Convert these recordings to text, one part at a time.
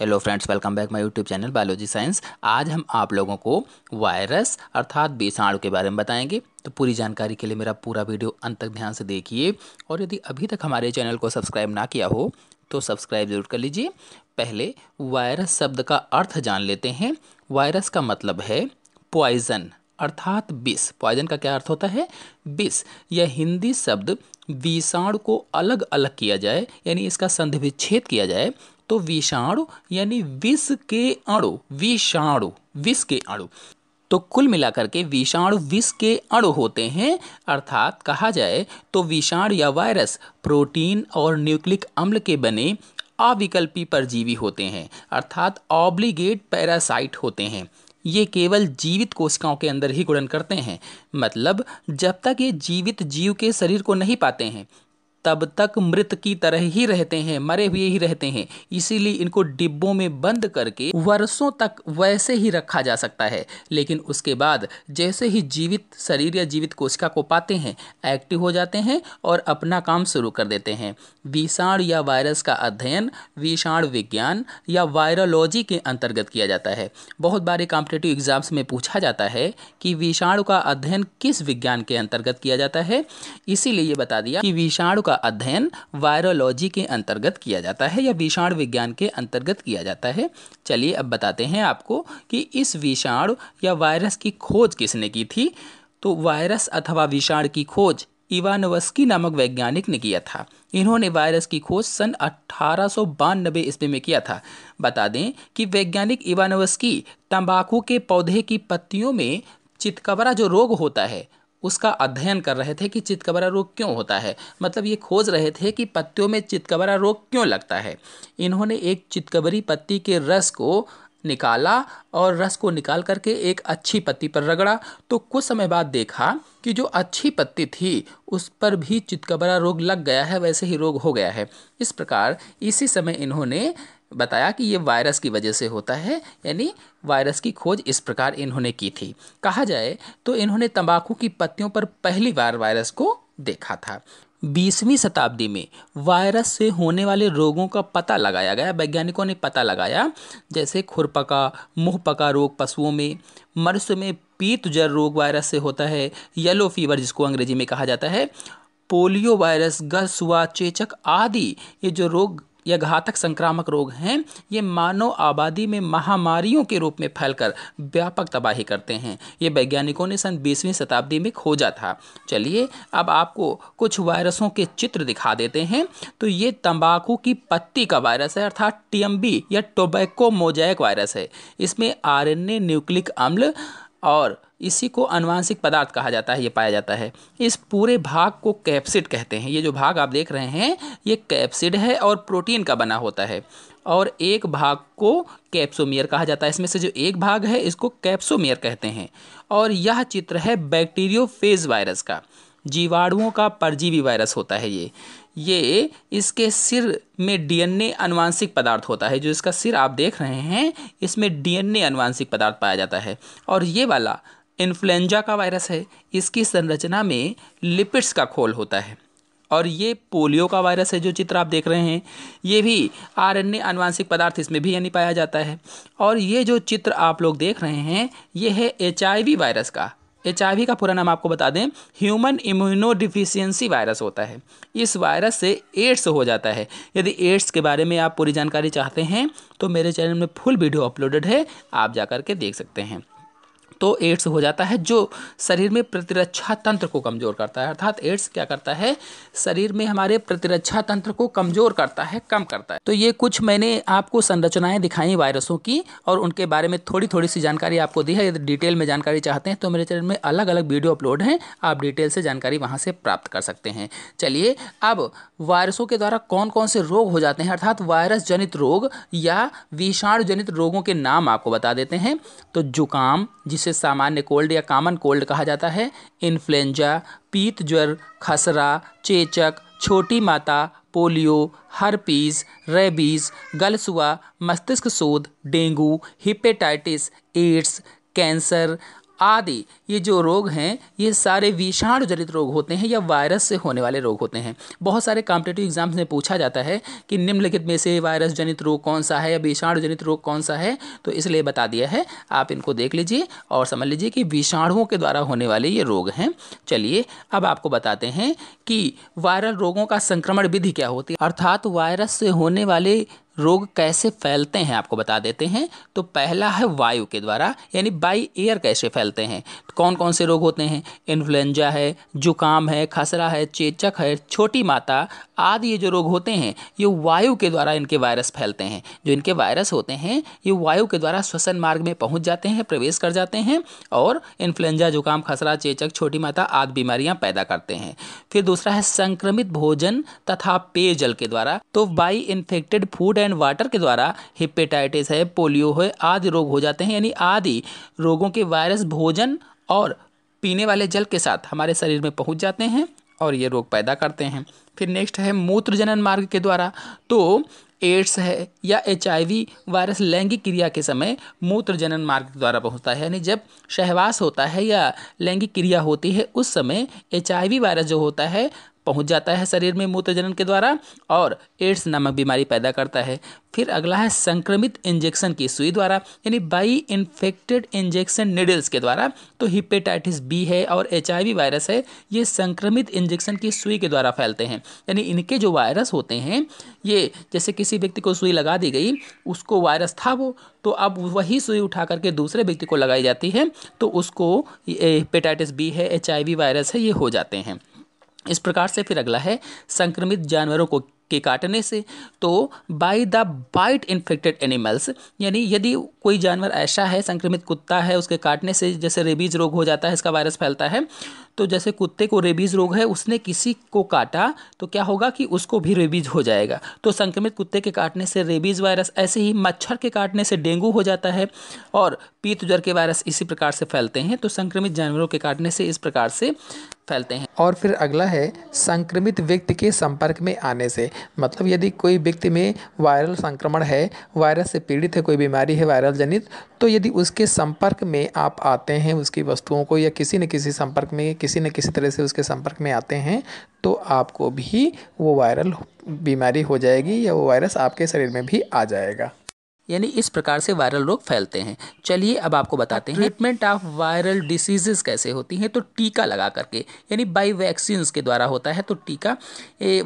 hello friends welcome back my YouTube channel biology science आज हम आप लोगों को वायरस अर्थात बीसाणु के बारे में बताएंगे तो पूरी जानकारी के लिए मेरा पूरा वीडियो अंत तक ध्यान से देखिए और यदि अभी तक हमारे चैनल को सब्सक्राइब ना किया हो तो सब्सक्राइब जरूर कर लीजिए पहले वायरस शब्द का अर्थ जान लेते हैं वायरस का मतलब है पॉइजन अर्थात विष पॉइजन का क्या अर्थ होता है विष यह हिंदी शब्द विषाणु को अलग अलग किया जाए यानी इसका संधि विच्छेद किया जाए तो विषाणु यानी विष के अणु विषाणु विष के अणु तो कुल मिलाकर के विषाणु विष के अणु होते हैं अर्थात कहा जाए तो विषाणु या वायरस प्रोटीन और न्यूक्लिक अम्ल के बने अविकल्पी परजीवी होते हैं अर्थात ऑब्लिगेट पैरासाइट होते हैं ये केवल जीवित कोशिकाओं के अंदर ही गुणन करते हैं मतलब जब तक ये जीवित जीव के शरीर को नहीं पाते हैं तब तक मृत की तरह ही रहते हैं मरे हुए ही रहते हैं इसीलिए इनको डिब्बों में बंद करके वर्षों तक वैसे ही रखा जा सकता है लेकिन उसके बाद जैसे ही जीवित शरीर या जीवित कोशिका को पाते हैं एक्टिव हो जाते हैं और अपना काम शुरू कर देते हैं विषाण या वायरस का अध्ययन विषाण विज्ञान या वायरोलॉजी के अंतर्गत किया जाता है बहुत बारे कॉम्पिटेटिव एग्जाम्स में पूछा जाता है कि विषाणु का अध्ययन किस विज्ञान के अंतर्गत किया जाता है इसीलिए ये बता दिया कि विषाणु का का अध्ययन वायरोलॉजी के अंतर्गत किया जाता है या विषाणु विज्ञान के अंतर्गत किया जाता है चलिए अब बताते हैं आपको कि इस विषाणु या वायरस की खोज किसने की थी तो वायरस अथवा विषाणु की खोज इवानवस्की नामक वैज्ञानिक ने किया था इन्होंने वायरस की खोज सन अठारह सौ ईस्वी में किया था बता दें कि वैज्ञानिक इवानवस्की तंबाकू के पौधे की पत्तियों में चितकबरा जो रोग होता है उसका अध्ययन कर रहे थे कि चितकबरा रोग क्यों होता है मतलब ये खोज रहे थे कि पत्तियों में चितकबरा रोग क्यों लगता है इन्होंने एक चितकबरी पत्ती के रस को निकाला और रस को निकाल करके एक अच्छी पत्ती पर रगड़ा तो कुछ समय बाद देखा कि जो अच्छी पत्ती थी उस पर भी चितकबरा रोग लग गया है वैसे ही रोग हो गया है इस प्रकार इसी समय इन्होंने बताया कि ये वायरस की वजह से होता है यानी वायरस की खोज इस प्रकार इन्होंने की थी कहा जाए तो इन्होंने तंबाकू की पत्तियों पर पहली बार वायरस को देखा था बीसवीं शताब्दी में वायरस से होने वाले रोगों का पता लगाया गया वैज्ञानिकों ने पता लगाया जैसे खुरपका पका रोग पशुओं में मनुष्य में पीत जर रोग वायरस से होता है येलो फीवर जिसको अंग्रेजी में कहा जाता है पोलियो वायरस गसुआ चेचक आदि ये जो रोग या घातक संक्रामक रोग हैं ये मानव आबादी में महामारियों के रूप में फैलकर व्यापक तबाही करते हैं ये वैज्ञानिकों ने सन बीसवीं शताब्दी में खोजा था चलिए अब आपको कुछ वायरसों के चित्र दिखा देते हैं तो ये तंबाकू की पत्ती का वायरस है अर्थात टीएमबी या टोबैको मोजैक वायरस है इसमें आर न्यूक्लिक अम्ल और इसी को अनुवांशिक पदार्थ कहा जाता है ये पाया जाता है इस पूरे भाग को कैप्सिड कहते हैं ये जो भाग आप देख रहे हैं ये कैप्सिड है और प्रोटीन का बना होता है और एक भाग को कैप्सोमियर कहा जाता है इसमें से जो एक भाग है इसको कैप्सोमियर कहते हैं और यह चित्र है बैक्टीरियोफेज वायरस का जीवाणुओं का परजीवी वायरस होता है ये ये इसके सिर में डीएनए अनुवांशिक पदार्थ होता है जो इसका सिर आप देख रहे हैं इसमें डीएनए अनुवांशिक पदार्थ पाया जाता है और ये वाला इन्फ्लुएंजा का वायरस है इसकी संरचना में लिपिड्स का खोल होता है और ये पोलियो का वायरस है जो चित्र आप देख रहे हैं ये भी आरएनए अनुवांशिक पदार्थ इसमें भी यानी पाया जाता है और ये जो चित्र आप लोग देख रहे हैं ये है एच वायरस का एच का पूरा नाम आपको बता दें ह्यूमन इम्यूनो डिफिशियंसी वायरस होता है इस वायरस से एड्स हो जाता है यदि एड्स के बारे में आप पूरी जानकारी चाहते हैं तो मेरे चैनल में फुल वीडियो अपलोडेड है आप जा के देख सकते हैं तो एड्स हो जाता है जो शरीर में प्रतिरक्षा तंत्र को कमज़ोर करता है अर्थात एड्स क्या करता है शरीर में हमारे प्रतिरक्षा तंत्र को कमज़ोर करता है कम करता है तो ये कुछ मैंने आपको संरचनाएं दिखाई वायरसों की और उनके बारे में थोड़ी थोड़ी सी जानकारी आपको दी है यदि डिटेल में जानकारी चाहते हैं तो मेरे चैनल में अलग अलग वीडियो अपलोड हैं आप डिटेल से जानकारी वहाँ से प्राप्त कर सकते हैं चलिए अब वायरसों के द्वारा कौन कौन से रोग हो जाते हैं अर्थात वायरस जनित रोग या विषाणु जनित रोगों के नाम आपको बता देते हैं तो जुकाम जिसे सामान्य कोल्ड या कॉमन कोल्ड कहा जाता है इन्फ्लुएंजा पीत ज्वर खसरा चेचक छोटी माता पोलियो हरपीस रेबीज गलसुआ मस्तिष्क शोध डेंगू हिपेटाइटिस एड्स कैंसर आदि ये जो रोग हैं ये सारे विषाणु जनित रोग होते हैं या वायरस से होने वाले रोग होते हैं बहुत सारे कॉम्पिटेटिव एग्जाम्स में पूछा जाता है कि निम्नलिखित में से वायरस जनित रोग कौन सा है या विषाणु जनित रोग कौन सा है तो इसलिए बता दिया है आप इनको देख लीजिए और समझ लीजिए कि विषाणुओं के द्वारा होने वाले ये रोग हैं चलिए अब आपको बताते हैं कि वायरल रोगों का संक्रमण विधि क्या होती है अर्थात वायरस से होने वाले रोग कैसे फैलते हैं आपको बता देते हैं तो पहला है वायु के द्वारा यानी बाई एयर कैसे फैलते हैं तो कौन कौन से रोग होते हैं इन्फ्लुएंजा है जुकाम है खसरा है चेचक है छोटी माता आदि ये जो रोग होते हैं ये वायु के द्वारा इनके वायरस फैलते हैं जो इनके वायरस होते हैं ये वायु के द्वारा श्वसन मार्ग में पहुँच जाते हैं प्रवेश कर जाते हैं और इन्फ्लुएंजा जुकाम खसरा चेचक छोटी माता आदि बीमारियाँ पैदा करते हैं फिर दूसरा है संक्रमित भोजन तथा पेयजल के द्वारा तो by infected food and water के द्वारा हिपेटाइटिस है पोलियो है आदि रोग हो जाते हैं यानी आदि रोगों के वायरस भोजन और पीने वाले जल के साथ हमारे शरीर में पहुंच जाते हैं और ये रोग पैदा करते हैं फिर नेक्स्ट है मूत्र जनन मार्ग के द्वारा तो एड्स है या एच वायरस लैंगिक क्रिया के समय मूत्र जनन मार्ग के द्वारा पहुंचता है यानी जब शहवास होता है या लैंगिक क्रिया होती है उस समय एच वायरस जो होता है पहुंच जाता है शरीर में मूत्रजनन के द्वारा और एड्स नामक बीमारी पैदा करता है फिर अगला है संक्रमित इंजेक्शन की सुई द्वारा यानी बाई इन्फेक्टेड इंजेक्शन निडल्स के द्वारा तो हिपेटाइटिस बी है और एच वायरस है ये संक्रमित इंजेक्शन की सुई के द्वारा फैलते हैं यानी इनके जो वायरस होते हैं ये जैसे किसी व्यक्ति को सुई लगा दी गई उसको वायरस था वो तो अब वही सुई उठा करके दूसरे व्यक्ति को लगाई जाती है तो उसको हिपेटाइटिस बी है एच वायरस है ये हो जाते हैं इस प्रकार से फिर अगला है संक्रमित जानवरों को के काटने से तो by the bite infected animals यानी यदि कोई जानवर ऐसा है संक्रमित कुत्ता है उसके काटने से जैसे रेबीज रोग हो जाता है इसका वायरस फैलता है तो जैसे कुत्ते को रेबीज़ रोग है उसने किसी को काटा तो क्या होगा कि उसको भी रेबीज़ हो जाएगा तो संक्रमित कुत्ते के काटने से रेबीज़ वायरस ऐसे ही मच्छर के काटने से डेंगू हो जाता है और पीत ज्वर के वायरस इसी प्रकार से फैलते हैं तो संक्रमित जानवरों के काटने से इस प्रकार से फैलते हैं और फिर अगला है संक्रमित व्यक्ति के संपर्क में आने से मतलब यदि कोई व्यक्ति में वायरल संक्रमण है वायरस से पीड़ित है कोई बीमारी है वायरल जनित तो यदि उसके संपर्क में आप आते हैं उसकी वस्तुओं को या किसी न किसी संपर्क में किसी न किसी तरह से उसके संपर्क में आते हैं तो आपको भी वो वायरल बीमारी हो जाएगी या वो वायरस आपके शरीर में भी आ जाएगा यानी इस प्रकार से वायरल रोग फैलते हैं चलिए अब आपको बताते हैं ट्रीटमेंट ऑफ वायरल डिसीजेज कैसे होती हैं तो टीका लगा करके यानी बाई वैक्सीन्स के द्वारा होता है तो टीका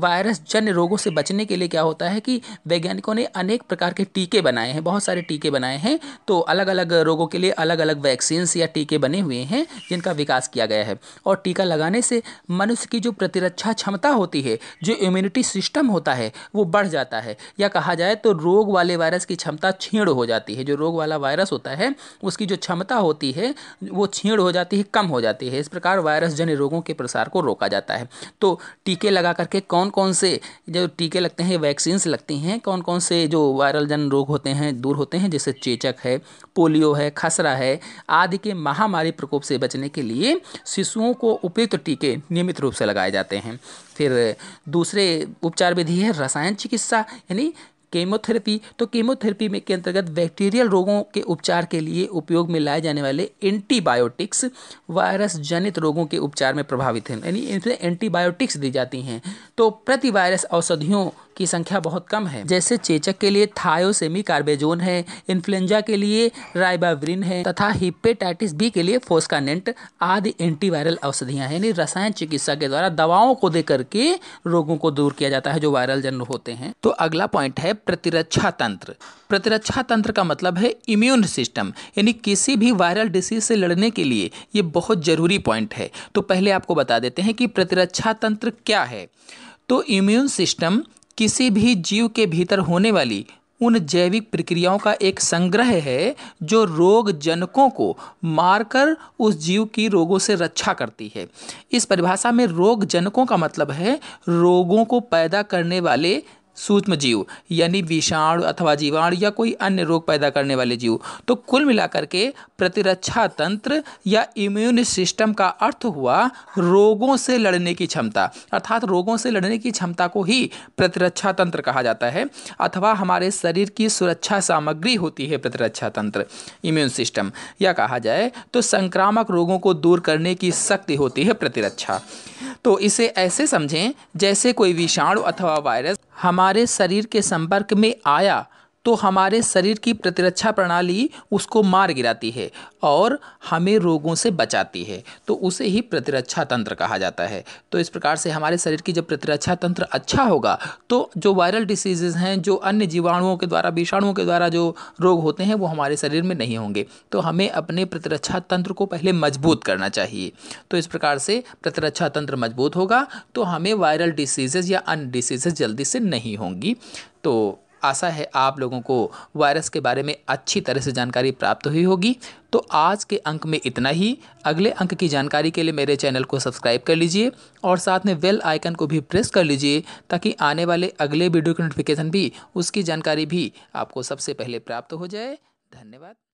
वायरस जन्य रोगों से बचने के लिए क्या होता है कि वैज्ञानिकों ने अनेक प्रकार के टीके बनाए हैं बहुत सारे टीके बनाए हैं तो अलग अलग रोगों के लिए अलग अलग वैक्सीन्स या टीके बने हुए हैं जिनका विकास किया गया है और टीका लगाने से मनुष्य की जो प्रतिरक्षा क्षमता होती है जो इम्यूनिटी सिस्टम होता है वो बढ़ जाता है या कहा जाए तो रोग वाले वायरस की क्षमता क्षमता छीण हो जाती है जो रोग वाला वायरस होता है उसकी जो क्षमता होती है वो छीण हो जाती है कम हो जाती है इस प्रकार वायरस जन्य रोगों के प्रसार को रोका जाता है तो टीके लगा करके कौन कौन से जो टीके लगते हैं वैक्सीन्स लगती हैं कौन कौन से जो वायरल जन रोग होते हैं दूर होते हैं जैसे चेचक है पोलियो है खसरा है आदि के महामारी प्रकोप से बचने के लिए शिशुओं को उपयुक्त टीके नियमित रूप से लगाए जाते हैं फिर दूसरे उपचार विधि है रसायन चिकित्सा यानी केमोथेरेपी तो केमोथेरेपी में के अंतर्गत बैक्टीरियल रोगों के उपचार के लिए उपयोग में लाए जाने वाले एंटीबायोटिक्स वायरस जनित रोगों के उपचार में प्रभावित हैं यानी इनसे एंटीबायोटिक्स दी जाती हैं तो प्रतिवायरस औषधियों की संख्या बहुत कम है जैसे चेचक के लिए थायोसेमी कार्बेजोन है इन्फ्लुएंजा के लिए राइबावरिन है तथा हिपेटाइटिस बी के लिए फोस्कानेंट आदि एंटीवायरल औषधियाँ हैं यानी रसायन चिकित्सा के द्वारा दवाओं को देकर के रोगों को दूर किया जाता है जो वायरल जन्म होते हैं तो अगला पॉइंट है प्रतिरक्षा तंत्र प्रतिरक्षा तंत्र का मतलब है इम्यून सिस्टम यानी किसी भी वायरल डिसीज से लड़ने के लिए ये बहुत ज़रूरी पॉइंट है तो पहले आपको बता देते हैं कि प्रतिरक्षा तंत्र क्या है तो इम्यून सिस्टम किसी भी जीव के भीतर होने वाली उन जैविक प्रक्रियाओं का एक संग्रह है जो रोग जनकों को मारकर उस जीव की रोगों से रक्षा करती है इस परिभाषा में रोग जनकों का मतलब है रोगों को पैदा करने वाले सूक्ष्म जीव यानी विषाणु अथवा जीवाणु या कोई अन्य रोग पैदा करने वाले जीव तो कुल मिलाकर के प्रतिरक्षा तंत्र या इम्यून सिस्टम का अर्थ हुआ रोगों से लड़ने की क्षमता अर्थात रोगों से लड़ने की क्षमता को ही प्रतिरक्षा तंत्र कहा जाता है अथवा हमारे शरीर की सुरक्षा सामग्री होती है प्रतिरक्षा तंत्र इम्यून सिस्टम या कहा जाए तो संक्रामक रोगों को दूर करने की शक्ति होती है प्रतिरक्षा तो इसे ऐसे समझें जैसे कोई विषाणु अथवा वायरस हमारे शरीर के संपर्क में आया तो हमारे शरीर की प्रतिरक्षा प्रणाली उसको मार गिराती है और हमें रोगों से बचाती है तो उसे ही प्रतिरक्षा तंत्र कहा जाता है तो इस प्रकार से हमारे शरीर की जब प्रतिरक्षा तंत्र अच्छा होगा तो जो वायरल डिसीजेज हैं जो अन्य जीवाणुओं के द्वारा विषाणुओं के द्वारा जो रोग होते हैं वो हमारे शरीर में नहीं होंगे तो हमें अपने प्रतिरक्षा तंत्र को पहले मजबूत करना चाहिए तो इस प्रकार से प्रतिरक्षा तंत्र मजबूत होगा तो हमें वायरल डिसीजेज या अन्य डिसीजेज जल्दी से नहीं होंगी तो आशा है आप लोगों को वायरस के बारे में अच्छी तरह से जानकारी प्राप्त हुई होगी तो आज के अंक में इतना ही अगले अंक की जानकारी के लिए मेरे चैनल को सब्सक्राइब कर लीजिए और साथ में बेल आइकन को भी प्रेस कर लीजिए ताकि आने वाले अगले वीडियो की नोटिफिकेशन भी उसकी जानकारी भी आपको सबसे पहले प्राप्त हो जाए धन्यवाद